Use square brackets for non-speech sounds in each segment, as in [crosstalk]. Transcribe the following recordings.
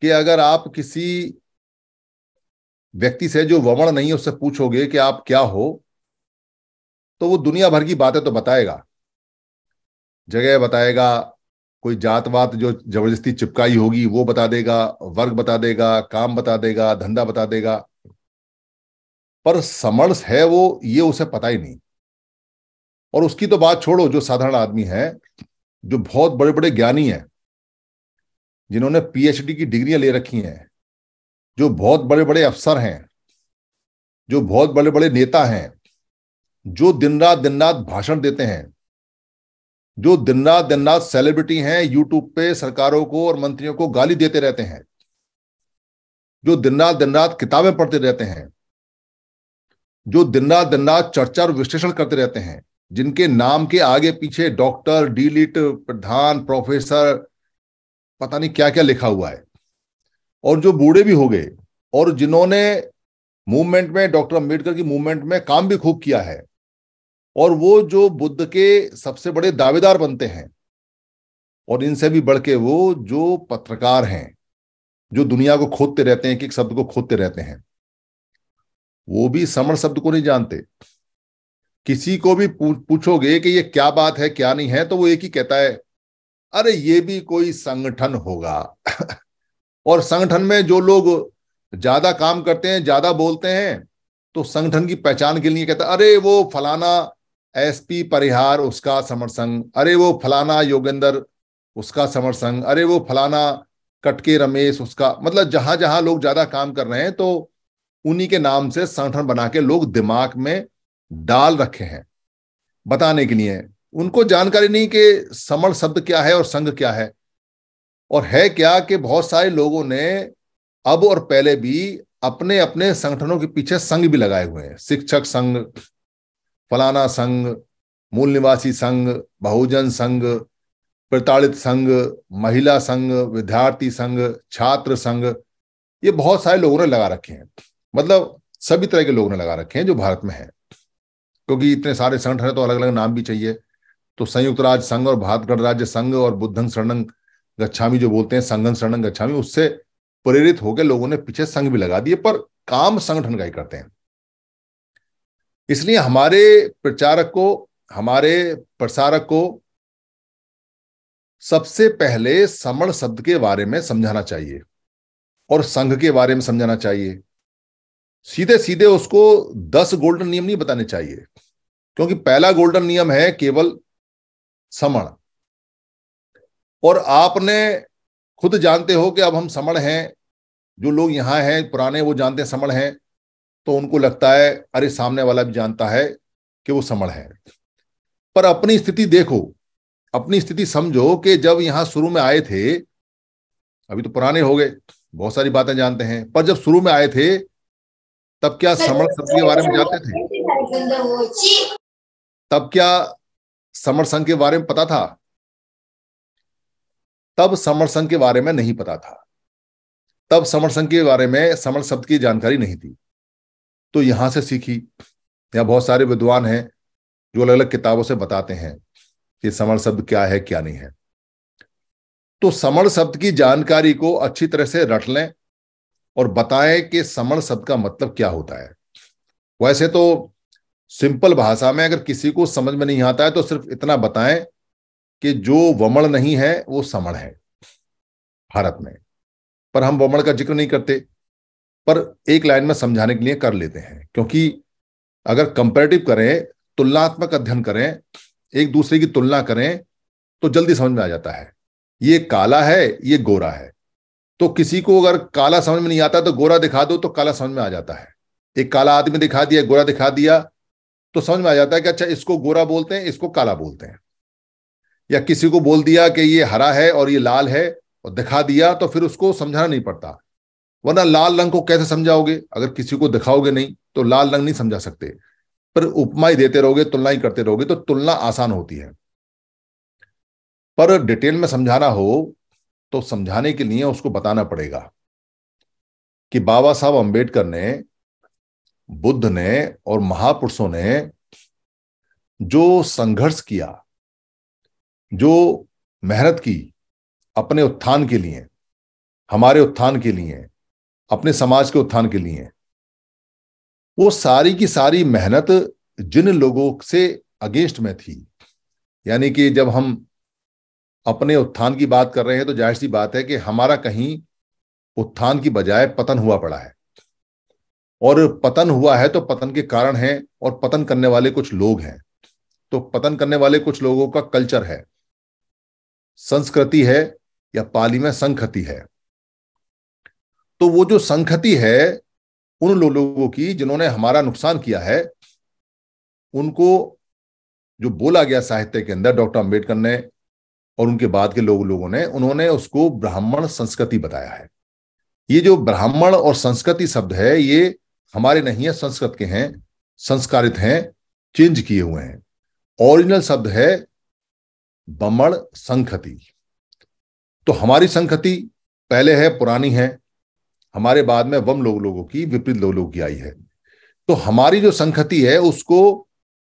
कि अगर आप किसी व्यक्ति से जो वमण नहीं है उससे पूछोगे कि आप क्या हो तो वो दुनिया भर की बातें तो बताएगा जगह बताएगा कोई जात जो जबरदस्ती चिपकाई होगी वो बता देगा वर्ग बता देगा काम बता देगा धंधा बता देगा पर समर्स है वो ये उसे पता ही नहीं और उसकी तो बात छोड़ो जो साधारण आदमी है जो बहुत बड़े बड़े ज्ञानी है जिन्होंने पीएचडी की डिग्रियां ले रखी हैं जो बहुत बड़े बड़े अफसर हैं जो बहुत बड़े बड़े नेता हैं जो दिन रात दिन रात भाषण देते हैं जो दिन रात दिन रात सेलिब्रिटी हैं यूट्यूब पे सरकारों को और मंत्रियों को गाली देते रहते हैं जो दिन रात दिन रात किताबें पढ़ते रहते हैं जो दिन रात दिन रात चर्चा और विश्लेषण करते रहते हैं जिनके नाम के आगे पीछे डॉक्टर डीलिट प्रधान प्रोफेसर पता नहीं क्या क्या लिखा हुआ है और जो बूढ़े भी हो गए और जिन्होंने मूवमेंट में डॉक्टर अम्बेडकर की मूवमेंट में काम भी खूब किया है और वो जो बुद्ध के सबसे बड़े दावेदार बनते हैं और इनसे भी बढ़ के वो जो पत्रकार हैं जो दुनिया को खोदते रहते हैं एक एक शब्द को खोदते रहते हैं वो भी समर शब्द को नहीं जानते किसी को भी पूछोगे कि ये क्या बात है क्या नहीं है तो वो एक ही कहता है अरे ये भी कोई संगठन होगा और संगठन में जो लोग ज्यादा काम करते हैं ज्यादा बोलते हैं तो संगठन की पहचान के लिए कहता अरे वो फलाना एसपी परिहार उसका समरसंग अरे वो फलाना योगेंद्र उसका समरसंग अरे वो फलाना कटके रमेश उसका मतलब जहां जहां लोग ज्यादा काम कर रहे हैं तो उन्हीं के नाम से संगठन बना के लोग दिमाग में डाल रखे हैं बताने के लिए उनको जानकारी नहीं कि समण शब्द क्या है और संघ क्या है और है क्या कि बहुत सारे लोगों ने अब और पहले भी अपने अपने संगठनों के पीछे संघ भी लगाए हुए हैं शिक्षक संघ फलाना संघ मूल निवासी संघ बहुजन संघ प्रताड़ित संघ महिला संघ विद्यार्थी संघ छात्र संघ ये बहुत सारे लोगों ने लगा रखे हैं मतलब सभी तरह के लोगों ने लगा रखे हैं जो भारत में है क्योंकि इतने सारे संगठन है तो अलग अलग नाम भी चाहिए तो संयुक्त राज्य संघ और भारत गणराज्य संघ और बुद्धन शरणं गच्छामी जो बोलते हैं संगन शरणं गच्छामी उससे प्रेरित होकर लोगों ने पीछे संघ भी लगा दिए पर काम संगठन का ही करते हैं इसलिए हमारे प्रचारक को हमारे प्रसारक को सबसे पहले समण शब्द के बारे में समझाना चाहिए और संघ के बारे में समझाना चाहिए सीधे सीधे उसको दस गोल्डन नियम नहीं बताने चाहिए क्योंकि पहला गोल्डन नियम है केवल समण और आपने खुद जानते हो कि अब हम समण हैं जो लोग यहां हैं पुराने वो जानते हैं समण हैं तो उनको लगता है अरे सामने वाला भी जानता है कि वो समण है पर अपनी स्थिति देखो अपनी स्थिति समझो कि जब यहां शुरू में आए थे अभी तो पुराने हो गए बहुत सारी बातें जानते हैं पर जब शुरू में आए थे तब क्या समण शब्द के बारे में तो जानते थे तब क्या समर संघ के बारे में पता था तब समर संघ के बारे में नहीं पता था तब समर संघ के बारे में समर शब्द की जानकारी नहीं थी तो यहां से सीखी या बहुत सारे विद्वान हैं जो अलग अलग किताबों से बताते हैं कि समर शब्द क्या है क्या नहीं है तो समर शब्द की जानकारी को अच्छी तरह से रट लें और बताएं कि समर शब्द का मतलब क्या होता है वैसे तो सिंपल भाषा में अगर किसी को समझ में नहीं आता है तो सिर्फ इतना बताएं कि जो वमण नहीं है वो समण है भारत में पर हम वमण का जिक्र नहीं करते पर एक लाइन में समझाने के लिए कर लेते हैं क्योंकि अगर कंपेरेटिव करें तुलनात्मक अध्ययन करें एक दूसरे की तुलना करें तो जल्दी समझ में आ जाता है ये काला है ये गोरा है तो किसी को अगर काला समझ में नहीं आता तो गोरा दिखा दो तो काला समझ में आ जाता है एक काला आदमी दिखा दिया गोरा दिखा दिया तो समझ में आ जाता है कि अच्छा इसको गोरा बोलते हैं इसको काला बोलते हैं या किसी को बोल दिया कि ये हरा है और ये लाल है और दिखा दिया तो फिर उसको समझाना नहीं पड़ता वरना लाल रंग को कैसे समझाओगे अगर किसी को दिखाओगे नहीं तो लाल रंग नहीं समझा सकते पर उपमा ही देते रहोगे तुलना ही करते रहोगे तो तुलना आसान होती है पर डिटेल में समझाना हो तो समझाने के लिए उसको बताना पड़ेगा कि बाबा साहब अंबेडकर ने बुद्ध ने और महापुरुषों ने जो संघर्ष किया जो मेहनत की अपने उत्थान के लिए हमारे उत्थान के लिए अपने समाज के उत्थान के लिए वो सारी की सारी मेहनत जिन लोगों से अगेंस्ट में थी यानी कि जब हम अपने उत्थान की बात कर रहे हैं तो जाहिर सी बात है कि हमारा कहीं उत्थान की बजाय पतन हुआ पड़ा है और पतन हुआ है तो पतन के कारण है और पतन करने वाले कुछ लोग हैं तो पतन करने वाले कुछ लोगों का कल्चर है संस्कृति है या पाली में संखति है तो वो जो संखति है उन लोगों की जिन्होंने हमारा नुकसान किया है उनको जो बोला गया साहित्य के अंदर डॉक्टर अंबेडकर ने और उनके बाद के लोग लोगों ने उन्होंने उसको ब्राह्मण संस्कृति बताया है ये जो ब्राह्मण और संस्कृति शब्द है ये हमारे नहीं है संस्कृत के हैं संस्कारित हैं चेंज किए हुए हैं ओरिजिनल शब्द है बमण संखति तो हमारी संखति पहले है पुरानी है हमारे बाद में वम लोग लोगों की विपरीत लोग लोगों की आई है तो हमारी जो संखति है उसको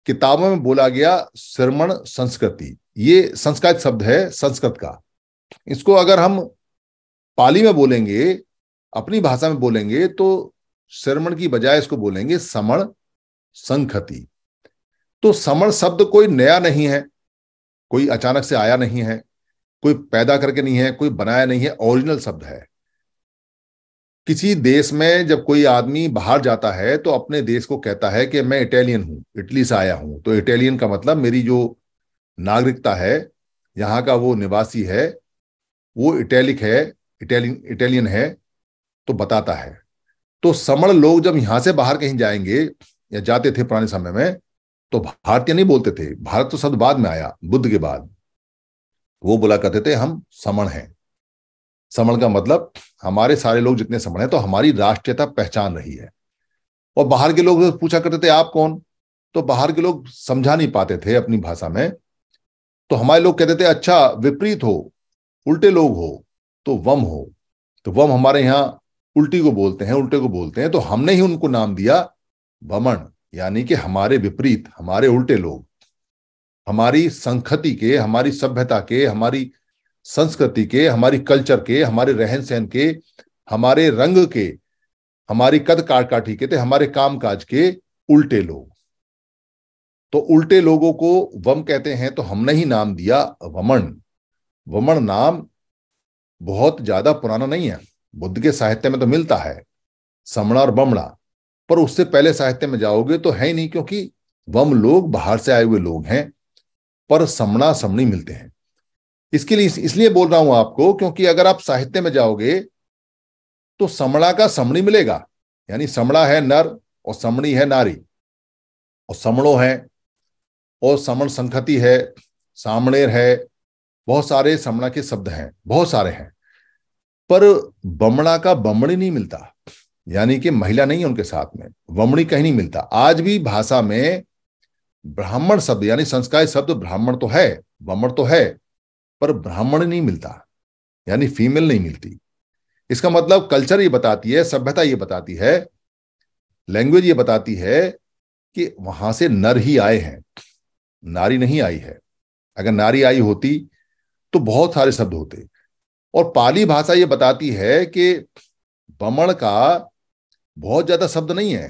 किताबों में बोला गया श्रमण संस्कृति ये संस्कारित शब्द है संस्कृत का इसको अगर हम पाली में बोलेंगे अपनी भाषा में बोलेंगे तो श्रमण की बजाय इसको बोलेंगे समण संखति तो समण शब्द कोई नया नहीं है कोई अचानक से आया नहीं है कोई पैदा करके नहीं है कोई बनाया नहीं है ओरिजिनल शब्द है किसी देश में जब कोई आदमी बाहर जाता है तो अपने देश को कहता है कि मैं इटालियन हूं इटली से आया हूं तो इटालियन का मतलब मेरी जो नागरिकता है यहां का वो निवासी है वो इटैलिक है इटैलियन इटालियन है तो बताता है तो समण लोग जब यहां से बाहर कहीं जाएंगे या जाते थे पुराने समय में तो भारतीय नहीं बोलते थे भारत तो शब्द बाद में आया बुद्ध के बाद वो बोला करते थे हम समण हैं समण का मतलब हमारे सारे लोग जितने समण हैं तो हमारी राष्ट्रीयता पहचान रही है और बाहर के लोग पूछा करते थे आप कौन तो बाहर के लोग समझा नहीं पाते थे अपनी भाषा में तो हमारे लोग कहते थे अच्छा विपरीत हो उल्टे लोग हो तो वम हो तो वम हमारे यहाँ उल्टी को बोलते हैं उल्टे को बोलते हैं तो हमने ही उनको नाम दिया भमण यानी कि हमारे विपरीत हमारे उल्टे लोग हमारी संखति के हमारी सभ्यता के हमारी संस्कृति के हमारी कल्चर के हमारे रहन सहन के हमारे रंग के हमारी कद काट काठी के थे तो हमारे काम काज के उल्टे लोग तो उल्टे लोगों को वम कहते हैं तो हमने ही नाम दिया वमन वमन नाम बहुत ज्यादा पुराना नहीं है बुद्ध के साहित्य में तो मिलता है समणा और बमणा पर उससे पहले साहित्य में जाओगे तो है ही नहीं क्योंकि वम लोग बाहर से आए हुए लोग हैं पर समणा समणी मिलते हैं इसके लिए इसलिए बोल रहा हूं आपको क्योंकि अगर आप साहित्य में जाओगे तो समणा का समणी मिलेगा यानी समणा है नर और समणी है नारी और समणो है और समण संखति है सामणेर है बहुत सारे समणा के शब्द हैं बहुत सारे हैं पर बमड़ा का बमड़ी नहीं मिलता यानी कि महिला नहीं है उनके साथ में बमड़ी कहीं नहीं मिलता आज भी भाषा में ब्राह्मण शब्द यानी संस्कार शब्द ब्राह्मण तो है बमड़ तो है पर ब्राह्मण नहीं मिलता यानी फीमेल नहीं मिलती इसका मतलब कल्चर ये बताती है सभ्यता ये बताती है लैंग्वेज ये बताती है कि वहां से नर ही आए हैं नारी नहीं आई है अगर नारी आई होती तो बहुत सारे शब्द होते और पाली भाषा ये बताती है कि बमण का बहुत ज्यादा शब्द नहीं है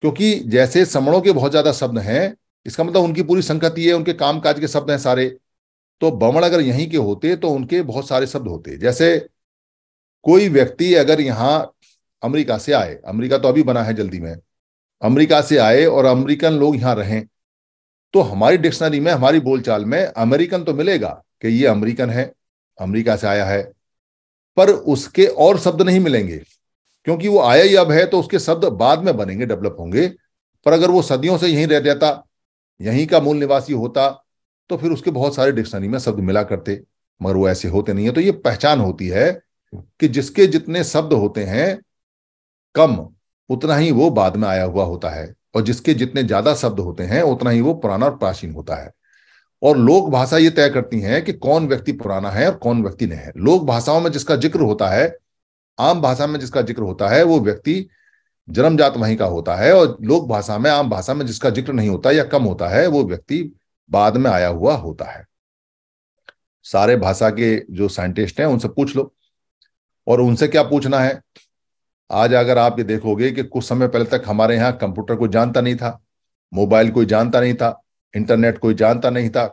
क्योंकि जैसे समणों के बहुत ज्यादा शब्द हैं इसका मतलब उनकी पूरी संगति है उनके कामकाज के शब्द हैं सारे तो बमण अगर यहीं के होते तो उनके बहुत सारे शब्द होते जैसे कोई व्यक्ति अगर यहाँ अमेरिका से आए अमेरिका तो अभी बना है जल्दी में अमेरिका से आए और अमेरिकन लोग यहाँ रहें तो हमारी डिक्शनरी में हमारी बोलचाल में अमेरिकन तो मिलेगा कि ये अमेरिकन है अमेरिका से आया है पर उसके और शब्द नहीं मिलेंगे क्योंकि वो आया ही अब है तो उसके शब्द बाद में बनेंगे डेवलप होंगे पर अगर वो सदियों से यहीं रह जाता यहीं का मूल निवासी होता तो फिर उसके बहुत सारे डिक्शनरी में शब्द मिला करते मगर वो ऐसे होते नहीं है तो ये पहचान होती है कि जिसके जितने शब्द होते हैं कम उतना ही वो बाद में आया हुआ होता है और जिसके जितने ज्यादा शब्द होते हैं उतना ही वो पुराना और प्राचीन होता है और लोक भाषा ये तय करती है कि कौन व्यक्ति पुराना है और कौन व्यक्ति नहीं है लोक भाषाओं में जिसका जिक्र होता है आम भाषा में जिसका जिक्र होता है वो व्यक्ति जात वहीं का होता है और लोक भाषा में आम भाषा में जिसका जिक्र नहीं होता या कम होता है वो व्यक्ति बाद में आया हुआ होता है सारे भाषा के जो साइंटिस्ट हैं उनसे पूछ लो और उनसे क्या पूछना है आज अगर आप ये देखोगे कि कुछ समय पहले तक हमारे यहाँ कंप्यूटर को जानता नहीं था मोबाइल कोई जानता नहीं था इंटरनेट कोई जानता नहीं था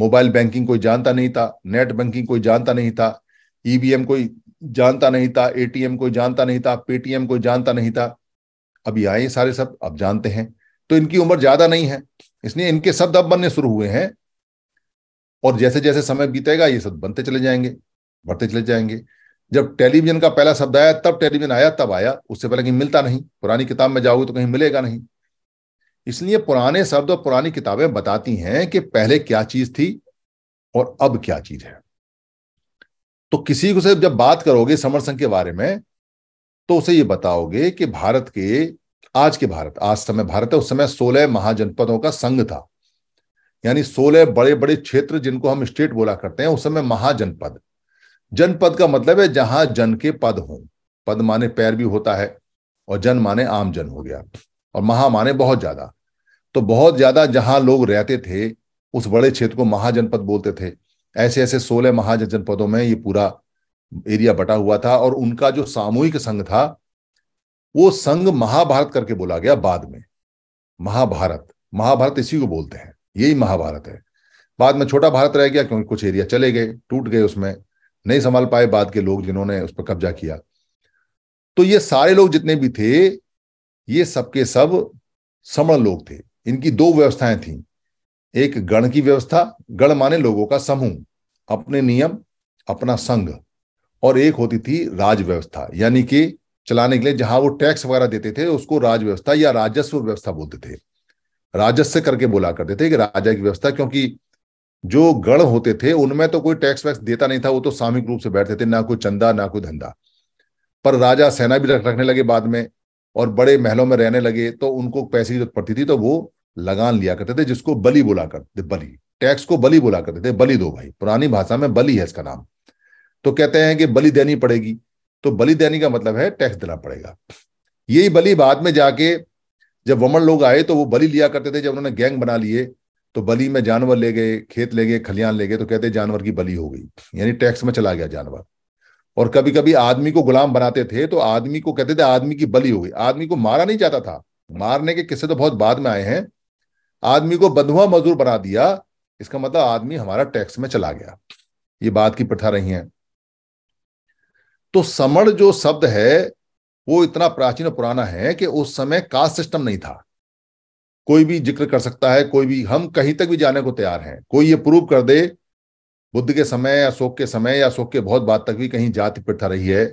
मोबाइल बैंकिंग कोई जानता नहीं था नेट बैंकिंग कोई जानता नहीं था ईवीएम कोई जानता नहीं था एटीएम कोई जानता नहीं था पेटीएम कोई जानता नहीं था अभी आए सारे सब अब जानते हैं तो इनकी उम्र ज्यादा नहीं है इसलिए इनके शब्द अब बनने शुरू हुए हैं और जैसे जैसे समय बीतेगा ये शब्द बनते चले जाएंगे बढ़ते चले जाएंगे जब टेलीविजन का पहला शब्द आया तब टेलीविजन आया तब आया उससे पहले कहीं मिलता नहीं पुरानी किताब में जाओगे तो कहीं मिलेगा नहीं इसलिए पुराने शब्द और पुरानी किताबें बताती हैं कि पहले क्या चीज थी और अब क्या चीज है तो किसी को से जब बात करोगे समर संघ के बारे में तो उसे ये बताओगे कि भारत के आज के भारत आज समय भारत है उस समय सोलह महाजनपदों का संघ था यानी सोलह बड़े बड़े क्षेत्र जिनको हम स्टेट बोला करते हैं उस समय महाजनपद जनपद का मतलब है जहां जन के पद हों पद माने पैर भी होता है और जन माने आम जन हो गया और महा माने बहुत ज्यादा तो बहुत ज्यादा जहां लोग रहते थे उस बड़े क्षेत्र को महाजनपद बोलते थे ऐसे ऐसे सोलह महाजनपदों में ये पूरा एरिया बटा हुआ था और उनका जो सामूहिक संघ था वो संघ महाभारत करके बोला गया बाद में महाभारत महाभारत इसी को बोलते हैं यही महाभारत है बाद में छोटा भारत रह गया क्योंकि कुछ एरिया चले गए टूट गए उसमें नहीं संभाल पाए बाद के लोग जिन्होंने उस पर कब्जा किया तो ये सारे लोग जितने भी थे ये सबके सब समण लोग थे इनकी दो व्यवस्थाएं थी एक गण की व्यवस्था गण माने लोगों का समूह अपने नियम अपना संघ और एक होती थी राज व्यवस्था यानी कि चलाने के लिए जहां वो टैक्स वगैरह देते थे उसको राज व्यवस्था या राजस्व व्यवस्था बोलते थे राजस्व करके बोला करते थे कि राजा की व्यवस्था क्योंकि जो गण होते थे उनमें तो कोई टैक्स वैक्स देता नहीं था वो तो सामूहिक रूप से बैठते थे ना कोई चंदा ना कोई धंधा पर राजा सेना भी रखने लगे बाद में और बड़े महलों में रहने लगे तो उनको पैसे की जरूरत पड़ती थी तो वो लगान लिया करते थे जिसको बलि बोला करते थे बलि टैक्स को बलि बोला करते थे बलि दो भाई पुरानी भाषा में बलि है इसका नाम तो कहते हैं कि बलि देनी पड़ेगी तो बलि देने का मतलब है टैक्स देना पड़ेगा यही बलि बाद में जाके जब वमन लोग आए तो वो बलि लिया करते थे जब उन्होंने गैंग बना लिए तो बलि में जानवर ले गए खेत ले गए खलियान ले गए तो कहते जानवर की बलि हो गई यानी टैक्स में चला गया जानवर और कभी कभी आदमी को गुलाम बनाते थे तो आदमी को कहते थे आदमी की बलि हो गई आदमी को मारा नहीं जाता था मारने के किस्से तो बहुत बाद में आए हैं आदमी को बंधुआ मजदूर बना दिया इसका मतलब आदमी हमारा टैक्स में चला गया ये बात की प्रथा रही है तो समण जो शब्द है वो इतना प्राचीन और पुराना है कि उस समय कास्ट सिस्टम नहीं था कोई भी जिक्र कर सकता है कोई भी हम कहीं तक भी जाने को तैयार हैं कोई ये प्रूव कर दे बुद्ध के समय या शोक के समय या अशोक के बहुत बाद तक भी कहीं जाति प्रथा रही है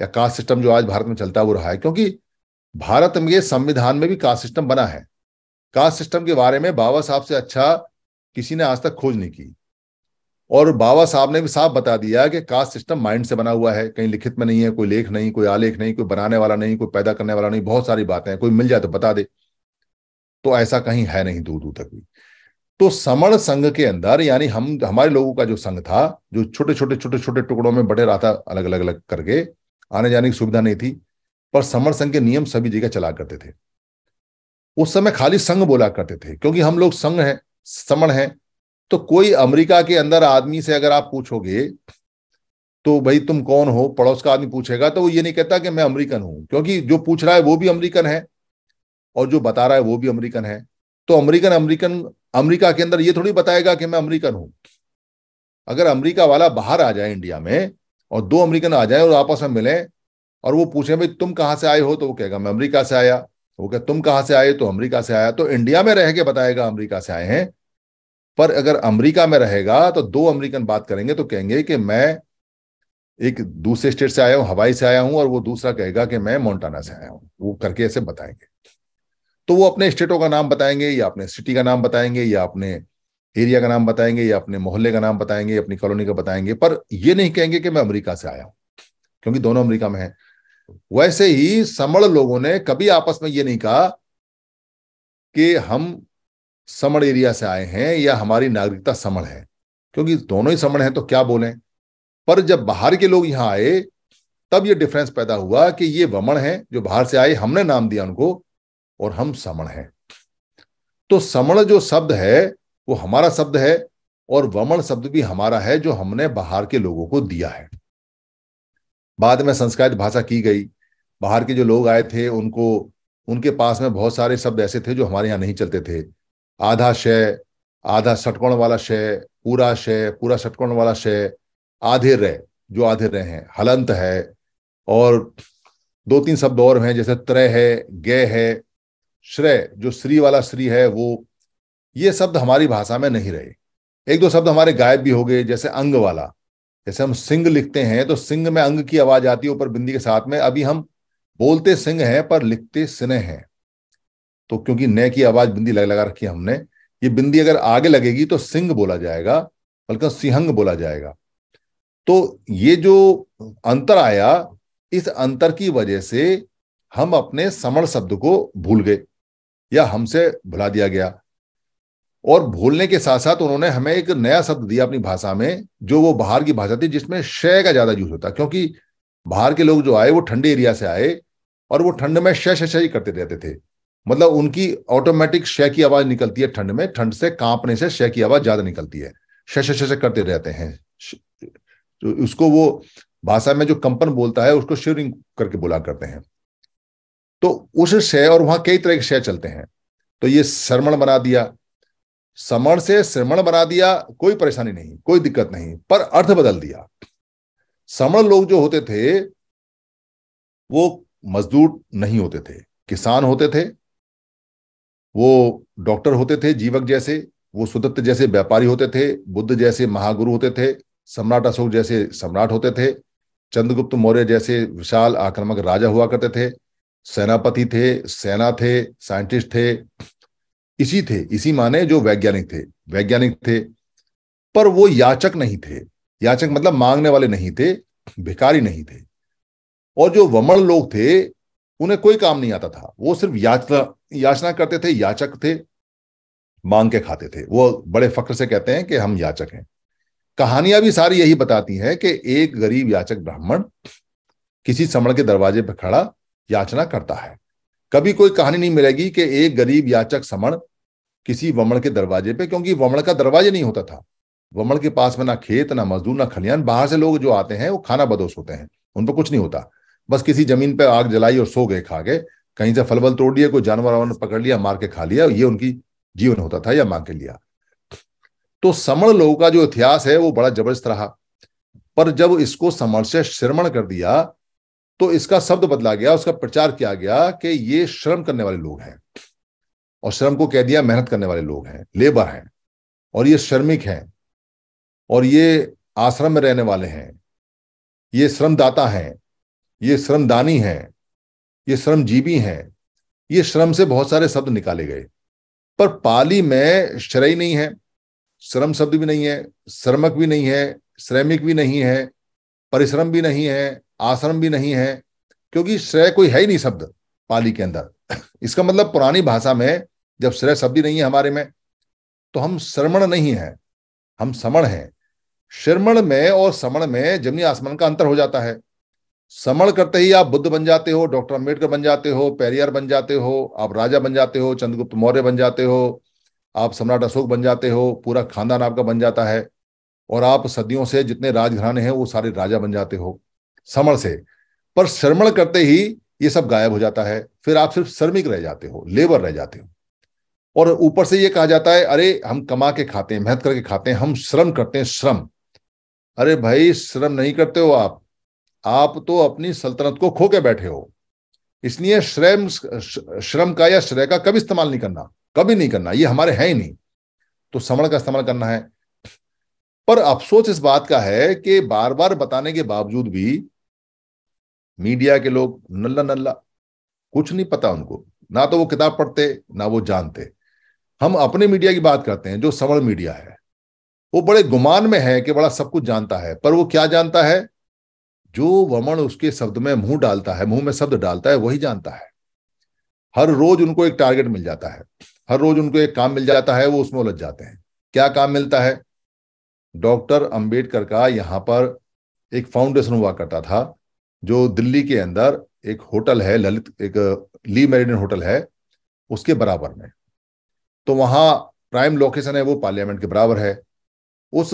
या कास्ट सिस्टम जो आज भारत में चलता है वो रहा है क्योंकि भारत में संविधान में भी कास्ट सिस्टम बना है कास्ट सिस्टम के बारे में बाबा साहब से अच्छा किसी ने आज तक खोज नहीं की और बाबा साहब ने भी साफ बता दिया कि कास्ट सिस्टम माइंड से बना हुआ है कहीं लिखित में नहीं है कोई लेख नहीं कोई आलेख नहीं कोई बनाने वाला नहीं कोई पैदा करने वाला नहीं बहुत सारी बातें हैं कोई मिल जाए तो बता दे तो ऐसा कहीं है नहीं दूर दूर तक भी तो समण संघ के अंदर यानी हम हमारे लोगों का जो संघ था जो छोटे छोटे छोटे छोटे टुकड़ों में बटे रहा था अलग अलग अलग करके आने जाने की सुविधा नहीं थी पर समण संघ के नियम सभी जगह चला करते थे उस समय खाली संघ बोला करते थे क्योंकि हम लोग संघ हैं समण हैं तो कोई अमेरिका के अंदर आदमी से अगर आप पूछोगे तो भाई तुम कौन हो पड़ोस का आदमी पूछेगा तो वो ये नहीं कहता कि मैं अमेरिकन हूं क्योंकि जो पूछ रहा है वो भी अमेरिकन है और जो बता रहा है वो भी अमेरिकन है तो अमेरिकन अमेरिकन अमेरिका के अंदर ये थोड़ी बताएगा कि मैं अमेरिकन हूं अगर अमेरिका वाला बाहर आ जाए इंडिया में और दो अमेरिकन आ जाए और आपस में मिले और वो पूछे भाई तुम कहाँ से आए हो तो वो कहेगा मैं अमेरिका से आया वो क्या तुम कहाँ से आए तो अमेरिका से आया तो इंडिया में रह के बताएगा अमेरिका से आए हैं पर अगर अमेरिका में रहेगा तो दो अमेरिकन बात करेंगे तो कहेंगे कि मैं एक दूसरे स्टेट से आया हूं हवाई से आया हूं और वो दूसरा कहेगा कि मैं मोन्टाना से आया हूं वो करके ऐसे बताएंगे तो वो अपने स्टेटों का नाम बताएंगे या अपने सिटी का नाम बताएंगे या अपने एरिया का नाम बताएंगे या अपने मोहल्ले का नाम बताएंगे अपनी कॉलोनी का बताएंगे पर ये नहीं कहेंगे कि मैं अमेरिका से आया हूं क्योंकि दोनों अमेरिका में है वैसे ही समण लोगों ने कभी आपस में ये नहीं कहा कि हम समण एरिया से आए हैं या हमारी नागरिकता समण है क्योंकि दोनों ही समण हैं तो क्या बोलें पर जब बाहर के लोग यहाँ आए तब ये डिफरेंस पैदा हुआ कि ये वमण हैं जो बाहर से आए हमने नाम दिया उनको और हम समण हैं तो समण जो शब्द है वो हमारा शब्द है और वमण शब्द भी हमारा है जो हमने बाहर के लोगों को दिया है बाद में संस्कृत भाषा की गई बाहर के जो लोग आए थे उनको उनके पास में बहुत सारे शब्द ऐसे थे जो हमारे यहाँ नहीं चलते थे आधा शय आधा षटकोण वाला शय पूरा शय पूरा षटकोण वाला शय आधे रह जो आधे रह हैं हलंत है और दो तीन शब्द और हैं जैसे त्रय है गय है श्रेय जो श्री वाला श्री है वो ये शब्द हमारी भाषा में नहीं रहे एक दो शब्द हमारे गायब भी हो गए जैसे अंग वाला जैसे हम सिंह लिखते हैं तो सिंह में अंग की आवाज आती है ऊपर बिंदी के साथ में अभी हम बोलते सिंह हैं पर लिखते स्नेह हैं तो क्योंकि न की आवाज बिंदी लगा लगा रखी हमने ये बिंदी अगर आगे लगेगी तो सिंह बोला जाएगा बल्कि सिंहंग बोला जाएगा तो ये जो अंतर आया इस अंतर की वजह से हम अपने समण शब्द को भूल गए या हमसे भुला दिया गया और भूलने के साथ साथ उन्होंने हमें एक नया शब्द दिया अपनी भाषा में जो वो बाहर की भाषा थी जिसमें शय का ज्यादा यूज होता क्योंकि बाहर के लोग जो आए वो ठंडे एरिया से आए और वो ठंड में शय शय ही करते रहते थे मतलब उनकी ऑटोमेटिक शय की आवाज निकलती है ठंड में ठंड से कांपने से शय की आवाज ज्यादा निकलती है शय शय करते रहते हैं तो उसको वो भाषा में जो कंपन बोलता है उसको शिवरिंग करके बोला करते हैं तो उस शय और वहां कई तरह के शय चलते हैं तो ये सरमण बना दिया समण से श्रमण बना दिया कोई परेशानी नहीं कोई दिक्कत नहीं पर अर्थ बदल दिया समण लोग जो होते थे वो मजदूर नहीं होते थे किसान होते थे वो डॉक्टर होते थे जीवक जैसे वो सुदत्त जैसे व्यापारी होते थे बुद्ध जैसे महागुरु होते थे सम्राट अशोक जैसे सम्राट होते थे चंद्रगुप्त मौर्य जैसे विशाल आक्रामक राजा हुआ करते थे सेनापति थे सेना थे साइंटिस्ट थे इसी थे इसी माने जो वैज्ञानिक थे वैज्ञानिक थे पर वो याचक नहीं थे याचक मतलब मांगने वाले नहीं थे भिकारी नहीं थे और जो वमण लोग थे उन्हें कोई काम नहीं आता था वो सिर्फ याचना याचना करते थे याचक थे मांग के खाते थे वो बड़े फक्र से कहते हैं कि हम याचक हैं कहानियां भी सारी यही बताती हैं कि एक गरीब याचक ब्राह्मण किसी समण के दरवाजे पर खड़ा याचना करता है कभी कोई कहानी नहीं मिलेगी कि एक गरीब याचक समण किसी वमण के दरवाजे पे क्योंकि वमण का दरवाजा नहीं होता था वमण के पास में ना खेत ना मजदूर ना खलियान बाहर से लोग जो आते हैं वो खाना बदोश होते हैं उन पर कुछ नहीं होता बस किसी जमीन पर आग जलाई और सो गए खा गए कहीं से फलवल तोड़ लिया कोई जानवर वानवर पकड़ लिया मार के खा लिया ये उनकी जीवन होता था या मांग के लिया तो समण लोगों का जो इतिहास है वो बड़ा जबरदस्त रहा पर जब इसको समण से श्रमण कर दिया तो इसका शब्द बदला गया उसका प्रचार किया गया कि ये श्रम करने वाले लोग हैं और श्रम को कह दिया मेहनत करने वाले लोग हैं लेबर हैं और ये श्रमिक हैं और ये आश्रम में रहने वाले हैं ये श्रमदाता हैं ये श्रमदानी हैं ये श्रमजीवी हैं ये श्रम से बहुत सारे शब्द निकाले गए पर पाली में श्रय नहीं है श्रम शब्द भी नहीं है श्रमक भी नहीं है श्रमिक भी नहीं है परिश्रम भी नहीं है आश्रम भी नहीं है क्योंकि श्रेय कोई है ही नहीं शब्द पाली के अंदर [laughs] इसका मतलब पुरानी भाषा में जब श्रेय शब्द नहीं है हमारे में तो हम श्रमण नहीं है हम समण हैं श्रमण में और समण में जमनी आसमान का अंतर हो जाता है समण करते ही आप बुद्ध बन जाते हो डॉक्टर अम्बेडकर बन जाते हो पेरियर बन जाते हो आप राजा बन जाते हो चंद्रगुप्त मौर्य बन जाते हो आप सम्राट अशोक बन जाते हो पूरा खानदान आपका बन जाता है और आप सदियों से जितने राजघराने हैं वो सारे राजा बन जाते हो समण से पर श्रमण करते ही ये सब गायब हो जाता है फिर आप सिर्फ श्रमिक रह जाते हो लेबर रह जाते हो और ऊपर से ये कहा जाता है अरे हम कमा के खाते हैं मेहनत करके खाते हैं हम श्रम करते हैं श्रम अरे भाई श्रम नहीं करते हो आप आप तो अपनी सल्तनत को खो के बैठे हो इसलिए श्रम श्रम का या श्रेय का कभी इस्तेमाल नहीं करना कभी नहीं करना ये हमारे है ही नहीं तो समण का इस्तेमाल करना है पर अफसोस इस बात का है कि बार बार बताने के बावजूद भी मीडिया के लोग नल्ला नल्ला कुछ नहीं पता उनको ना तो वो किताब पढ़ते ना वो जानते हम अपने मीडिया की बात करते हैं जो सवर्ण मीडिया है वो बड़े गुमान में है कि बड़ा सब कुछ जानता है पर वो क्या जानता है जो वमन उसके शब्द में मुंह डालता है मुंह में शब्द डालता है वही जानता है हर रोज उनको एक टारगेट मिल जाता है हर रोज उनको एक काम मिल जाता है वो उसमें उलझ जाते हैं क्या काम मिलता है डॉक्टर अंबेडकर का यहां पर एक फाउंडेशन हुआ करता था जो दिल्ली के अंदर एक होटल है ललित एक ली मेरिडन होटल है उसके बराबर में तो वहां प्राइम लोकेशन है वो पार्लियामेंट के बराबर है उस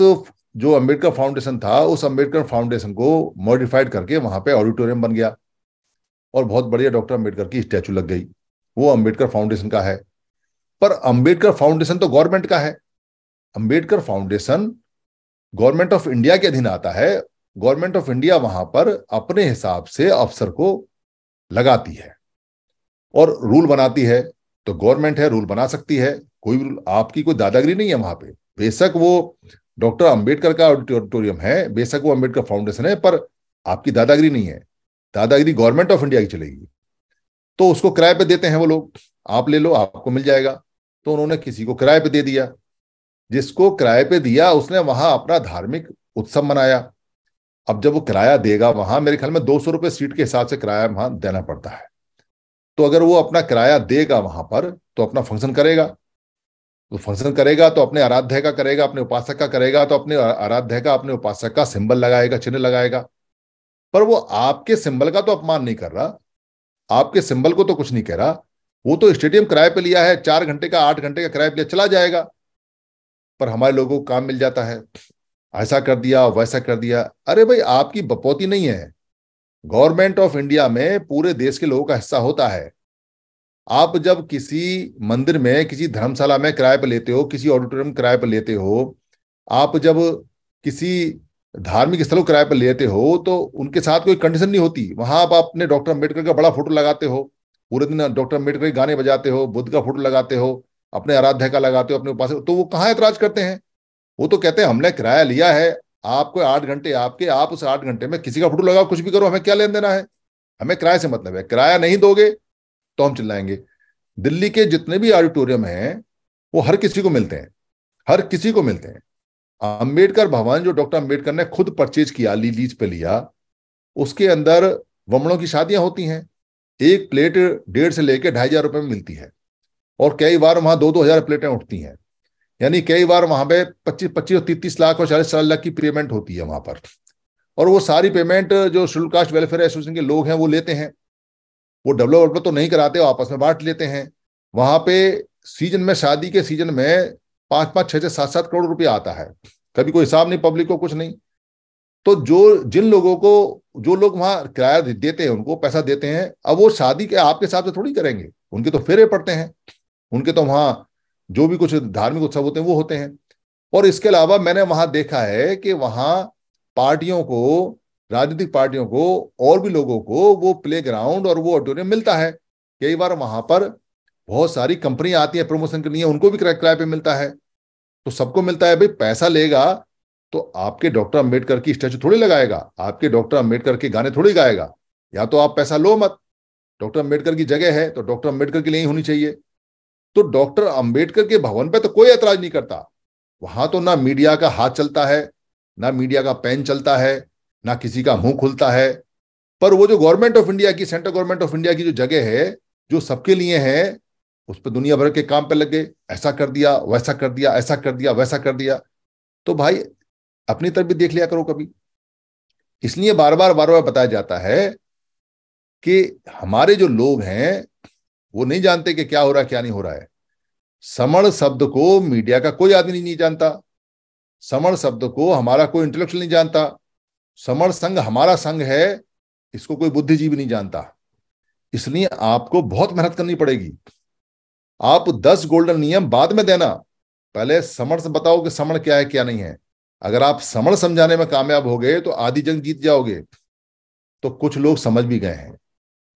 जो अंबेडकर फाउंडेशन था उस अंबेडकर फाउंडेशन को मॉडिफाइड करके वहां पे ऑडिटोरियम बन गया और बहुत बढ़िया डॉक्टर अंबेडकर की स्टैचू लग गई वो अंबेडकर फाउंडेशन का है पर अंबेडकर फाउंडेशन तो गवर्नमेंट का है Ambedkar foundation government of India के अधीन आता है गवर्नमेंट ऑफ इंडिया वहां पर अपने हिसाब से अफसर को लगाती है और रूल बनाती है तो गवर्नमेंट है रूल बना सकती है कोई भी रूल आपकी कोई दादागिरी नहीं है वहां पे बेशक वो डॉक्टर अंबेडकर का ऑडिटोरियम है बेशक वो अंबेडकर फाउंडेशन है पर आपकी दादागिरी नहीं है दादागिरी गवर्नमेंट ऑफ इंडिया की चलेगी तो उसको किराए पे देते हैं वो लोग आप ले लो आपको मिल जाएगा तो उन्होंने किसी को किराए पे दे दिया जिसको किराए पे दिया उसने वहां अपना धार्मिक उत्सव मनाया अब जब वो किराया देगा वहां मेरे ख्याल में दो सौ रुपये सीट के हिसाब से किराया वहां देना पड़ता है तो अगर वो अपना किराया देगा वहां पर तो अपना फंक्शन करेगा तो फंक्शन करेगा तो अपने आराध्य का करेगा अपने उपासक का करेगा तो अपने आराध्य का अपने उपासक का सिंबल लगाएगा चिन्ह लगाएगा पर वो आपके सिंबल का तो अपमान नहीं कर रहा आपके सिंबल को तो कुछ नहीं कह रहा वो तो स्टेडियम किराए पे लिया है चार घंटे का आठ घंटे का किराया पर लिया चला जाएगा पर हमारे लोगों को काम मिल जाता है ऐसा कर दिया वैसा कर दिया अरे भाई आपकी बपौती नहीं है गवर्नमेंट ऑफ इंडिया में पूरे देश के लोगों का हिस्सा होता है आप जब किसी मंदिर में किसी धर्मशाला में किराए पर लेते हो किसी ऑडिटोरियम किराए पर लेते हो आप जब किसी धार्मिक स्थलों किराए पर लेते हो तो उनके साथ कोई कंडीशन नहीं होती वहां आप अपने डॉक्टर अम्बेडकर का बड़ा फोटो लगाते हो पूरे दिन डॉक्टर अम्बेडकर के गाने बजाते हो बुद्ध का फोटो लगाते हो अपने आराध्य का लगाते हो अपने उपास तो वो कहाँ ऐतराज करते हैं वो तो कहते हैं हमने किराया लिया है आपको आठ घंटे आपके आप उस आठ घंटे में किसी का फोटो लगाओ कुछ भी करो हमें क्या लेन देना है हमें किराए से मतलब है किराया नहीं दोगे तो हम चिल्लाएंगे दिल्ली के जितने भी ऑडिटोरियम हैं वो हर किसी को मिलते हैं हर किसी को मिलते हैं अंबेडकर भवन जो डॉक्टर अंबेडकर ने खुद परचेज किया ली लीज पे लिया उसके अंदर वमणों की शादियां होती हैं एक प्लेट डेढ़ से लेकर ढाई हजार रुपए में मिलती है और कई बार वहां दो दो हजार प्लेटें उठती हैं यानी कई बार वहां पे पच्चीस पच्चीस और 33 लाख और चालीस चालीस लाख की पेमेंट होती है वहां पर और वो सारी पेमेंट जो शेड्यूल कास्ट वेलफेयर एसोसिएशन के लोग हैं वो लेते हैं वो डेवलपर तो नहीं कराते आपस में बांट लेते हैं वहां पे सीजन में शादी के सीजन में पांच पांच छह छह सात सात करोड़ रुपया आता है कभी कोई हिसाब नहीं पब्लिक को कुछ नहीं तो जो जिन लोगों को जो लोग वहां किराया देते हैं उनको पैसा देते हैं अब वो शादी के आपके हिसाब से थोड़ी करेंगे उनके तो फेरे पड़ते हैं उनके तो वहां जो भी कुछ धार्मिक उत्सव होते हैं वो होते हैं और इसके अलावा मैंने वहां देखा है कि वहां पार्टियों को राजनीतिक पार्टियों को और भी लोगों को वो प्ले ग्राउंड और वो ऑडिटोरियम मिलता है कई बार वहां पर बहुत सारी कंपनियां आती है प्रमोशन के लिए उनको भी किराए पे मिलता है तो सबको मिलता है भाई पैसा लेगा तो आपके डॉक्टर अम्बेडकर की स्टैचू थोड़ी लगाएगा आपके डॉक्टर अम्बेडकर के गाने थोड़ी गाएगा या तो आप पैसा लो मत डॉक्टर अम्बेडकर की जगह है तो डॉक्टर अम्बेडकर के लिए ही होनी चाहिए तो डॉक्टर अंबेडकर के भवन पे तो कोई ऐतराज नहीं करता वहां तो ना मीडिया का हाथ चलता है ना मीडिया का पेन चलता है ना किसी का मुंह खुलता है पर वो जो गवर्नमेंट ऑफ इंडिया की सेंट्रल गवर्नमेंट ऑफ इंडिया की जो जगह है जो सबके लिए है उस पर दुनिया भर के काम पे लग गए ऐसा कर दिया वैसा कर दिया ऐसा कर दिया वैसा कर दिया तो भाई अपनी तरफ भी देख लिया करो कभी इसलिए बार बार बार बार बताया जाता है कि हमारे जो लोग हैं वो नहीं जानते कि क्या हो रहा है क्या नहीं हो रहा है समण शब्द को मीडिया का कोई आदमी नहीं जानता समण शब्द को हमारा कोई इंटेलेक्चुअल नहीं जानता समण संघ हमारा संघ है इसको कोई बुद्धिजीवी नहीं जानता इसलिए आपको बहुत मेहनत करनी पड़ेगी आप दस गोल्डन नियम बाद में देना पहले समण से बताओ कि समण क्या है क्या नहीं है अगर आप समण समझाने में कामयाब हो गए तो आधी जंग जीत जाओगे तो कुछ लोग समझ भी गए हैं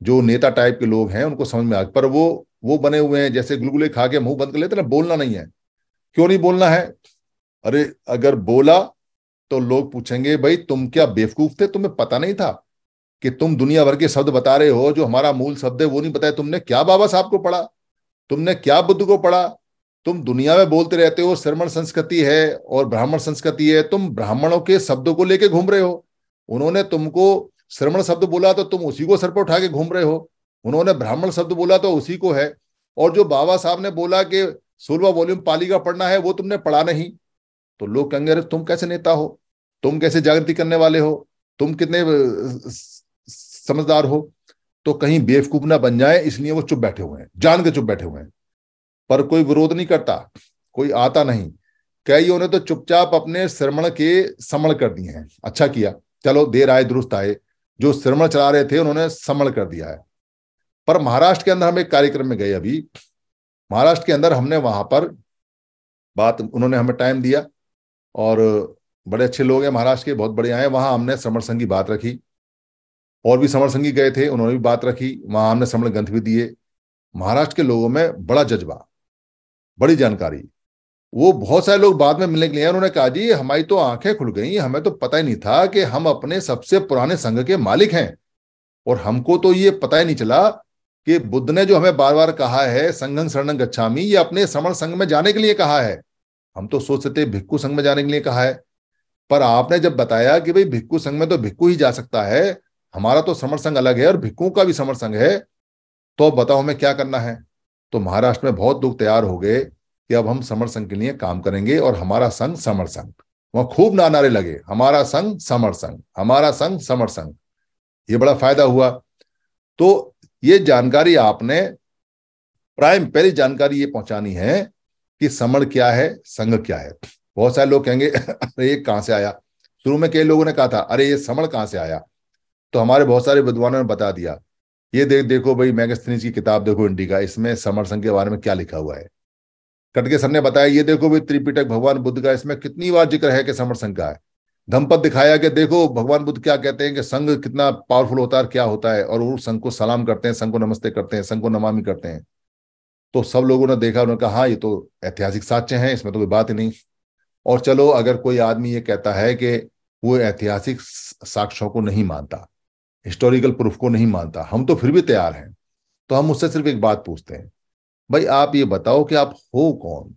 जो नेता टाइप के लोग हैं उनको समझ में आ पर वो वो बने हुए हैं जैसे गुलगुले खा के मुंह बंद कर लेते ना बोलना नहीं है क्यों नहीं बोलना है अरे अगर बोला तो लोग पूछेंगे भाई तुम क्या बेवकूफ थे तुम्हें पता नहीं था कि तुम दुनिया भर के शब्द बता रहे हो जो हमारा मूल शब्द है वो नहीं बताया तुमने क्या बाबा साहब को पढ़ा तुमने क्या बुद्ध को पढ़ा तुम दुनिया में बोलते रहते हो श्रमण संस्कृति है और ब्राह्मण संस्कृति है तुम ब्राह्मणों के शब्दों को लेके घूम रहे हो उन्होंने तुमको श्रमण शब्द बोला तो तुम उसी को सर पर उठा के घूम रहे हो उन्होंने ब्राह्मण शब्द बोला तो उसी को है और जो बाबा साहब ने बोला कि सोलवा वॉल्यूम पाली का पढ़ना है वो तुमने पढ़ा नहीं तो लोग कहेंगे अरे तुम कैसे नेता हो तुम कैसे जागृति करने वाले हो तुम कितने समझदार हो तो कहीं बेवकूफ ना बन जाए इसलिए वो चुप बैठे हुए हैं जान के चुप बैठे हुए हैं पर कोई विरोध नहीं करता कोई आता नहीं कईयों ने तो चुपचाप अपने श्रमण के समण कर दिए हैं अच्छा किया चलो देर आए दुरुस्त आए जो श्रमण चला रहे थे उन्होंने समण कर दिया है पर महाराष्ट्र के अंदर हम एक कार्यक्रम में गए अभी महाराष्ट्र के अंदर हमने वहां पर बात उन्होंने हमें टाइम दिया और बड़े अच्छे लोग हैं महाराष्ट्र के बहुत बड़े आए वहां हमने श्रमण संघ की बात रखी और भी श्रमण संघी गए थे उन्होंने भी बात रखी वहां हमने श्रमण ग्रंथ भी दिए महाराष्ट्र के लोगों में बड़ा जज्बा बड़ी जानकारी वो बहुत सारे लोग बाद में मिलने के लिए उन्होंने कहा जी हमारी तो आंखें खुल गई हमें तो पता ही नहीं था कि हम अपने सबसे पुराने संघ के मालिक हैं और हमको तो ये पता ही नहीं चला कि बुद्ध ने जो हमें बार बार कहा है संघं शरण गच्छामी ये अपने समर्ण संघ में जाने के लिए कहा है हम तो सोच सकते भिक्कू संघ में जाने के लिए कहा है पर आपने जब बताया कि भाई भिक्कू संघ में तो भिक्कू ही जा सकता है हमारा तो समर संघ अलग है और भिक्खू का भी समर संघ है तो बताओ हमें क्या करना है तो महाराष्ट्र में बहुत लोग तैयार हो गए कि अब हम समर संघ के लिए काम करेंगे और हमारा संघ समर संघ वहां खूब ना नारे लगे हमारा संघ समर संघ हमारा संघ समर संघ ये बड़ा फायदा हुआ तो ये जानकारी आपने प्राइम पहली जानकारी ये पहुंचानी है कि समर क्या है संघ क्या है बहुत सारे लोग कहेंगे अरे ये कहां से आया शुरू में कई लोगों ने कहा था अरे ये समर कहां से आया तो हमारे बहुत सारे विद्वानों ने बता दिया ये देख देखो भाई मैगस्थनीज की किताब देखो इंडी का इसमें समर संघ के बारे में क्या लिखा हुआ है कटके सर ने बताया ये देखो भी त्रिपिटक भगवान बुद्ध का इसमें कितनी बार जिक्र है कि समर संघ का है धमपत दिखाया कि देखो भगवान बुद्ध क्या कहते हैं कि संघ कितना पावरफुल होता है क्या होता है और वो संघ को सलाम करते हैं संघ को नमस्ते करते हैं संघ को नमामि करते हैं तो सब लोगों ने देखा उन्होंने कहा हाँ ये तो ऐतिहासिक साक्ष्य हैं इसमें तो कोई बात ही नहीं और चलो अगर कोई आदमी ये कहता है कि वो ऐतिहासिक साक्ष्यों को नहीं मानता हिस्टोरिकल प्रूफ को नहीं मानता हम तो फिर भी तैयार हैं तो हम उससे सिर्फ एक बात पूछते हैं भाई आप ये बताओ कि आप हो कौन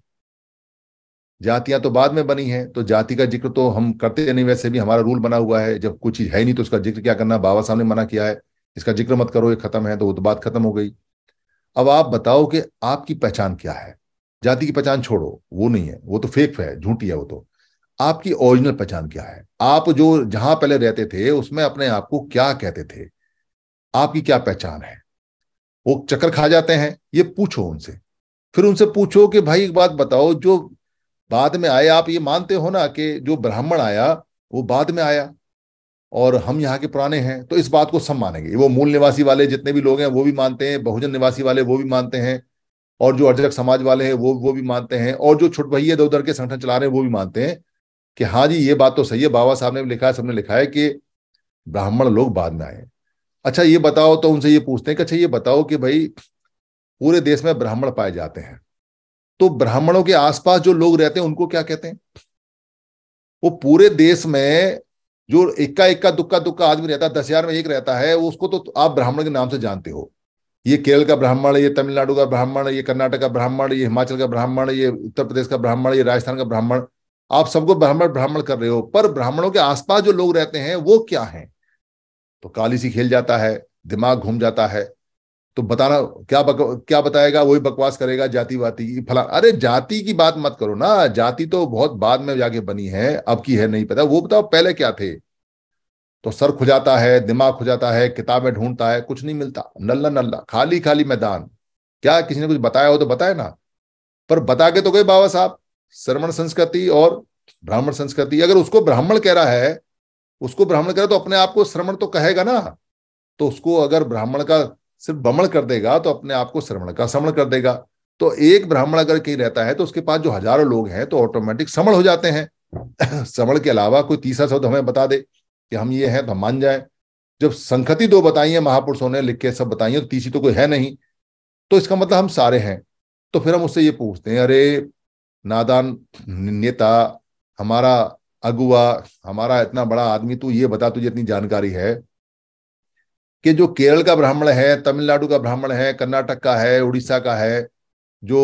जातियां तो बाद में बनी हैं तो जाति का जिक्र तो हम करते नहीं वैसे भी हमारा रूल बना हुआ है जब कुछ चीज है नहीं तो उसका जिक्र क्या करना बाबा साहब ने मना किया है इसका जिक्र मत करो ये खत्म है तो वो तो बात खत्म हो गई अब आप बताओ कि आपकी पहचान क्या है जाति की पहचान छोड़ो वो नहीं है वो तो फेक है झूठी है वो तो आपकी ओरिजिनल पहचान क्या है आप जो जहां पहले रहते थे उसमें अपने आप को क्या कहते थे आपकी क्या पहचान है वो चक्कर खा जाते हैं ये पूछो उनसे फिर उनसे पूछो कि भाई एक बात बताओ जो बाद में आए आप ये मानते हो ना कि जो ब्राह्मण आया वो बाद में आया और हम यहाँ के पुराने हैं तो इस बात को सब मानेंगे वो मूल निवासी वाले जितने भी लोग हैं वो भी मानते हैं बहुजन निवासी वाले वो भी मानते हैं और जो अर्जक समाज वाले हैं वो वो भी मानते हैं और जो छुट भैया इधर उधर के संगठन चला रहे हैं वो भी मानते हैं कि हाँ जी ये बात तो सही है बाबा साहब ने भी लिखा है सबने लिखा है कि ब्राह्मण लोग बाद में आए अच्छा ये बताओ तो उनसे ये पूछते हैं कि अच्छा ये बताओ कि भाई पूरे देश में ब्राह्मण पाए जाते हैं तो ब्राह्मणों के आसपास जो लोग रहते हैं उनको क्या कहते हैं वो पूरे देश में जो इक्का इक्का दुक्का दुक्का आदमी रहता है दस हजार में एक रहता है उसको तो आप ब्राह्मण के नाम से जानते हो ये केरल का ब्राह्मण ये तमिलनाडु का ब्राह्मण ये कर्नाटक का ब्राह्मण ये हिमाचल का ब्राह्मण ये उत्तर प्रदेश का ब्राह्मण ये राजस्थान का ब्राह्मण आप सबको ब्राह्मण ब्राह्मण कर रहे हो पर ब्राह्मणों के आसपास जो लोग रहते हैं वो क्या हैं तो काली सी खेल जाता है दिमाग घूम जाता है तो बताना क्या बक, क्या बताएगा वही बकवास करेगा जाति वाति फला अरे जाति की बात मत करो ना जाति तो बहुत बाद में जाके बनी है अब की है नहीं पता वो बताओ पहले क्या थे तो सर खुजाता है दिमाग खुजाता है किताबें ढूंढता है कुछ नहीं मिलता नल्ला नल्ला खाली खाली मैदान क्या किसी ने कुछ बताया हो तो बताए ना पर बता के तो गए बाबा साहब श्रवण संस्कृति और ब्राह्मण संस्कृति अगर उसको ब्राह्मण कह रहा है उसको ब्राह्मण करे तो अपने आप को श्रवण तो कहेगा ना तो उसको अगर ब्राह्मण का सिर्फ बमण कर देगा तो अपने आप को श्रवण का श्रमण कर देगा तो एक ब्राह्मण अगर कहीं रहता है तो उसके पास जो हजारों लोग हैं तो ऑटोमेटिक समण हो जाते हैं समण [clears throat] के अलावा कोई तीसरा शब्द हमें बता दे कि हम ये हैं तो हम मान जाए जब संखति दो बताई है महापुरुषों ने लिख के सब बताई है तो तीसरी तो कोई है नहीं तो इसका मतलब हम सारे हैं तो फिर हम उससे ये पूछते हैं अरे नादान नेता हमारा अगुआ हमारा इतना बड़ा आदमी तू ये बता तुझे इतनी जानकारी है कि जो केरल का ब्राह्मण है तमिलनाडु का ब्राह्मण है कर्नाटक का है उड़ीसा का है जो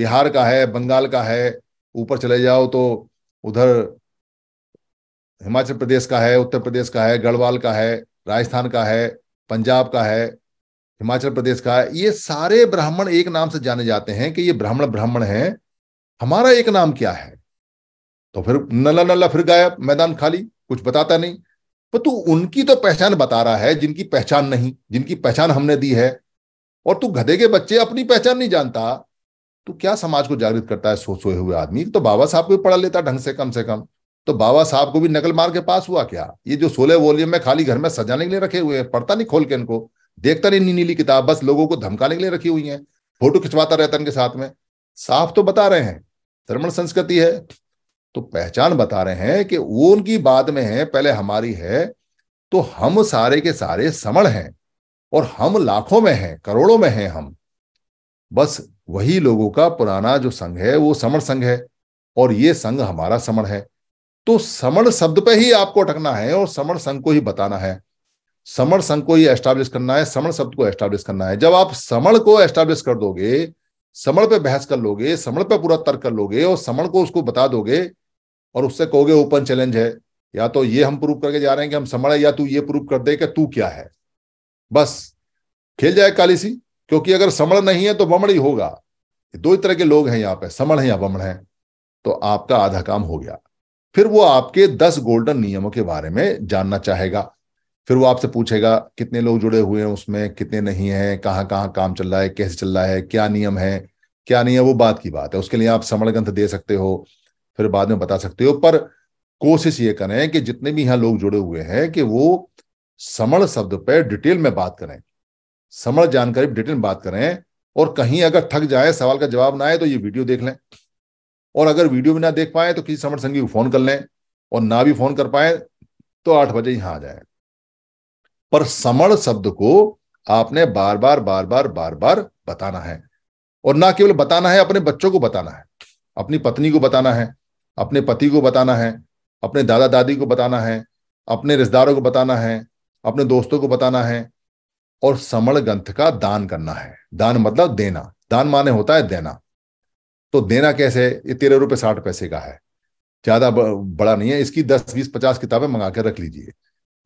बिहार का है बंगाल का है ऊपर चले जाओ तो उधर हिमाचल प्रदेश का है उत्तर प्रदेश का है गढ़वाल का है राजस्थान का है पंजाब का है हिमाचल प्रदेश का है ये सारे ब्राह्मण एक नाम से जाने जाते हैं कि ये ब्राह्मण ब्राह्मण है हमारा एक नाम क्या है तो फिर नला नला फिर गायब मैदान खाली कुछ बताता नहीं पर तू उनकी तो पहचान बता रहा है जिनकी पहचान नहीं जिनकी पहचान हमने दी है और तू गधे के बच्चे अपनी पहचान नहीं जानता तू क्या समाज को जागृत करता है सोचो सोए हुए आदमी तो बाबा साहब को भी पढ़ा लेता ढंग से कम से कम तो बाबा साहब को भी नकल मार के पास हुआ क्या ये जो सोलह वॉल्यूम में खाली घर में सजाने के लिए रखे हुए हैं पढ़ता नहीं खोल के इनको देखता नहीं नीली किताब बस लोगों को धमकाने के लिए रखी हुई है फोटो खिंचवाता रहता इनके साथ में साफ तो बता रहे हैं धर्मण संस्कृति है तो पहचान बता रहे हैं कि वो उनकी बाद में है पहले हमारी है तो हम सारे के सारे समण हैं और हम लाखों में हैं करोड़ों में हैं हम बस वही लोगों का पुराना जो संघ है वो समण संघ है और ये संघ हमारा समण है तो समण शब्द पे ही आपको अटकना है और समण संघ को ही बताना है समण संघ को ही एस्टाब्लिश करना है समण शब्द को एस्टाब्लिश करना है जब आप समण को एस्टाब्लिश कर दोगे समण पे बहस कर लोगे समण पे पूरा तर्क कर लोगे और समण को उसको बता दोगे और उससे कहोगे ओपन चैलेंज है या तो ये हम प्रूव करके जा रहे हैं कि हम समण है या तू ये प्रूव कर दे कि तू क्या है बस खेल जाए काली सी क्योंकि अगर समण नहीं है तो बमण ही होगा दो ही तरह के लोग हैं यहाँ पे समण है या बमण है तो आपका आधा काम हो गया फिर वो आपके दस गोल्डन नियमों के बारे में जानना चाहेगा फिर वो आपसे पूछेगा कितने लोग जुड़े हुए हैं उसमें कितने नहीं हैं कहाँ कहाँ काम चल रहा है कैसे चल रहा है क्या नियम है क्या नहीं है वो बात की बात है उसके लिए आप समण ग्रंथ दे सकते हो फिर बाद में बता सकते हो पर कोशिश ये करें कि जितने भी यहां लोग जुड़े हुए हैं कि वो समण शब्द पर डिटेल में बात करें समण जानकारी डिटेल में बात करें और कहीं अगर थक जाए सवाल का जवाब ना आए तो ये वीडियो देख लें और अगर वीडियो भी ना देख पाए तो किसी समण संगी को फोन कर लें और ना भी फोन कर पाए तो आठ बजे यहां आ जाए पर समण शब्द को आपने बार बार बार बार बार बार बताना है और ना केवल बताना है अपने बच्चों को बताना है अपनी पत्नी को बताना है अपने पति को बताना है अपने दादा दादी को बताना है अपने रिश्तेदारों को बताना है अपने दोस्तों को बताना है और समण ग्रंथ का दान करना है दान मतलब देना दान माने होता है देना तो देना कैसे ये तेरह रुपये साठ पैसे का है ज्यादा बड़ा नहीं है इसकी दस बीस पचास किताबें मंगा के रख लीजिए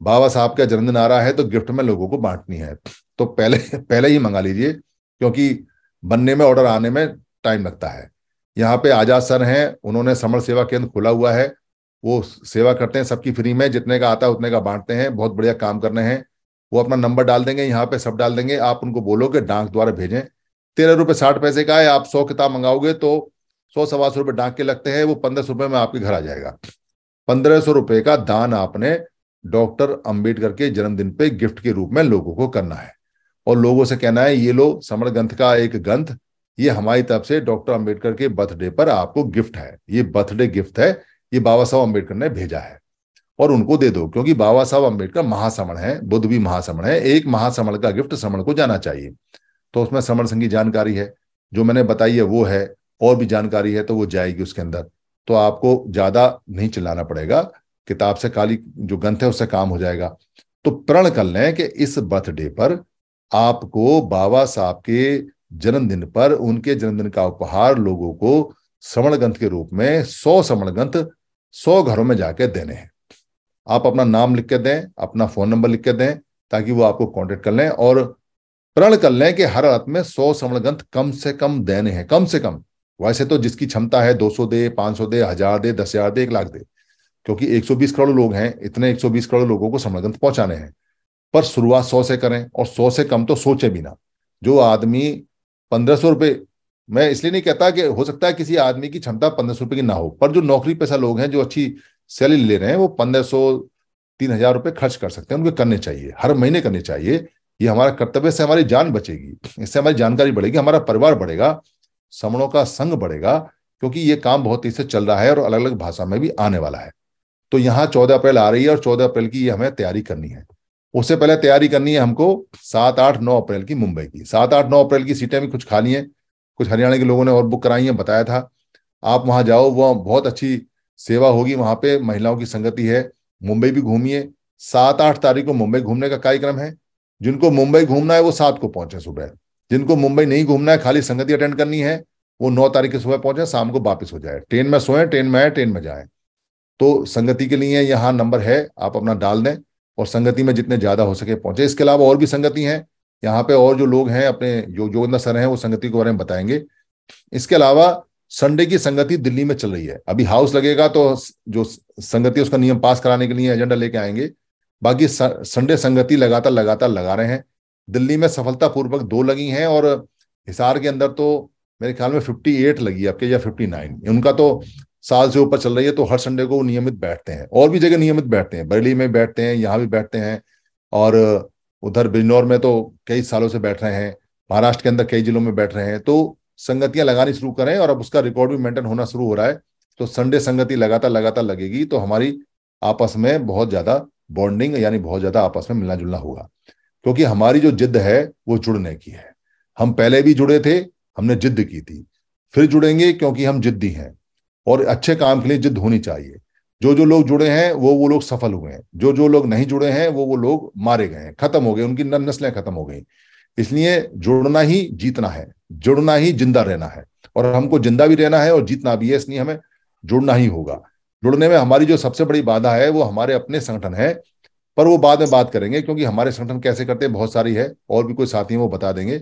बाबा साहब का जन्मदिन आ रहा है तो गिफ्ट में लोगों को बांटनी है तो पहले पहले ही मंगा लीजिए क्योंकि बनने में ऑर्डर आने में टाइम लगता है यहाँ पे आजाद सर हैं उन्होंने समर सेवा केंद्र खुला हुआ है वो सेवा करते हैं सबकी फ्री में जितने का आता है उतने का बांटते हैं बहुत बढ़िया काम कर रहे हैं वो अपना नंबर डाल देंगे यहाँ पे सब डाल देंगे आप उनको बोलोगे डाक द्वारा भेजें तेरह रुपये साठ पैसे का है आप सौ किताब मंगाओगे तो सौ सवा सौ रुपये डाक के लगते हैं वो पंद्रह सौ रुपये में आपके घर आ जाएगा पंद्रह सौ रुपये का दान आपने डॉक्टर अम्बेडकर के जन्मदिन पे गिफ्ट के रूप में लोगों को करना है और लोगों से कहना है ये लो समर ग्रंथ का एक ग्रंथ ये हमारी तरफ से डॉक्टर अंबेडकर के बर्थडे पर आपको गिफ्ट है ये बर्थडे गिफ्ट है ये बाबा साहब अम्बेडकर ने भेजा है और उनको दे दो क्योंकि बाबा साहब अम्बेडकर महासमण है बुद्ध भी महासमण है एक महासमण का गिफ्ट समण को जाना चाहिए तो उसमें समण संघी जानकारी है जो मैंने बताई है वो है और भी जानकारी है तो वो जाएगी उसके अंदर तो आपको ज्यादा नहीं चिल्लाना पड़ेगा किताब से काली जो ग्रंथ है उससे काम हो जाएगा तो प्रण कर लें कि इस बर्थडे पर आपको बाबा साहब के जन्मदिन पर उनके जन्मदिन का उपहार लोगों को श्रवण ग्रंथ के रूप में सौ श्रवण ग्रंथ सौ घरों में जाके देने हैं आप अपना नाम लिख के दें अपना फोन नंबर लिख के दें ताकि वो आपको कॉन्टेक्ट कर लें और प्रण कर लें कि हर रात में सौ श्रवण ग्रंथ कम से कम देने हैं कम से कम वैसे तो जिसकी क्षमता है 200 दे 500 दे हजार दे दस हजार दे एक लाख दे क्योंकि 120 करोड़ लोग हैं इतने 120 करोड़ लोगों को श्रवण ग्रंथ पहुंचाने हैं पर शुरुआत सौ से करें और सौ से कम तो सोचे भी ना जो आदमी पंद्रह सौ रुपये मैं इसलिए नहीं कहता कि हो सकता है किसी आदमी की क्षमता पंद्रह सौ रुपये की ना हो पर जो नौकरी पैसा लोग हैं जो अच्छी सैलरी ले रहे हैं वो पंद्रह सौ तीन हजार रुपये खर्च कर सकते हैं उनको करने चाहिए हर महीने करने चाहिए ये हमारा कर्तव्य से हमारी जान बचेगी इससे हमारी जानकारी बढ़ेगी हमारा परिवार बढ़ेगा समणों का संग बढ़ेगा क्योंकि ये काम बहुत तेज से चल रहा है और अलग अलग भाषा में भी आने वाला है तो यहाँ चौदह अप्रैल आ रही है और चौदह अप्रैल की ये हमें तैयारी करनी है उससे पहले तैयारी करनी है हमको सात आठ नौ अप्रैल की मुंबई की सात आठ नौ अप्रैल की सीटें भी कुछ खाली हैं कुछ हरियाणा के लोगों ने और बुक कराई हैं बताया था आप वहाँ जाओ वह बहुत अच्छी सेवा होगी वहाँ पे महिलाओं की संगति है मुंबई भी घूमिए सात आठ तारीख को मुंबई घूमने का कार्यक्रम है जिनको मुंबई घूमना है वो सात को पहुंचे सुबह जिनको मुंबई नहीं घूमना है खाली संगति अटेंड करनी है वो नौ तारीख के सुबह पहुंचे शाम को वापस हो जाए ट्रेन में सोए ट्रेन में आए ट्रेन में जाए तो संगति के लिए यहाँ नंबर है आप अपना डाल दें और संगति में जितने ज्यादा हो सके पहुंचे इसके अलावा और भी संगति है यहाँ पे और जो लोग हैं अपने जो योगिंदा सर हैं वो संगति के बारे में बताएंगे इसके अलावा संडे की संगति दिल्ली में चल रही है अभी हाउस लगेगा तो जो संगति उसका नियम पास कराने के लिए एजेंडा लेके आएंगे बाकी संडे संगति लगातार लगातार लगा रहे हैं दिल्ली में सफलतापूर्वक दो लगी हैं और हिसार के अंदर तो मेरे ख्याल में 58 लगी आपके या 59 उनका तो साल से ऊपर चल रही है तो हर संडे को नियमित बैठते हैं और भी जगह नियमित बैठते हैं बरेली में बैठते हैं यहाँ भी बैठते हैं और उधर बिजनौर में तो कई सालों से बैठ रहे हैं महाराष्ट्र के अंदर कई जिलों में बैठ रहे हैं तो संगतियां लगानी शुरू करें और अब उसका रिकॉर्ड भी मेंटेन होना शुरू हो रहा है तो संडे संगति लगातार लगातार लगेगी तो हमारी आपस में बहुत ज्यादा बॉन्डिंग यानी बहुत ज्यादा आपस में मिलना जुलना होगा क्योंकि हमारी जो जिद है वो जुड़ने की है हम पहले भी जुड़े थे हमने जिद की थी फिर जुड़ेंगे क्योंकि हम जिद्दी हैं और अच्छे काम के लिए जिद होनी चाहिए जो जो लोग जुड़े हैं वो वो लोग सफल हुए हैं जो जो लोग नहीं जुड़े हैं वो वो लोग मारे गए हैं खत्म हो गए उनकी नस्लें खत्म हो गई इसलिए जुड़ना ही जीतना है जुड़ना ही जिंदा रहना है और हमको जिंदा भी रहना है और जीतना भी है इसलिए हमें जुड़ना ही होगा जुड़ने में हमारी जो सबसे बड़ी बाधा है वो हमारे अपने संगठन है पर वो बाद में बात करेंगे क्योंकि हमारे संगठन कैसे करते हैं बहुत सारी है और भी कोई साथी वो बता देंगे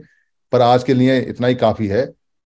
पर आज के लिए इतना ही काफी है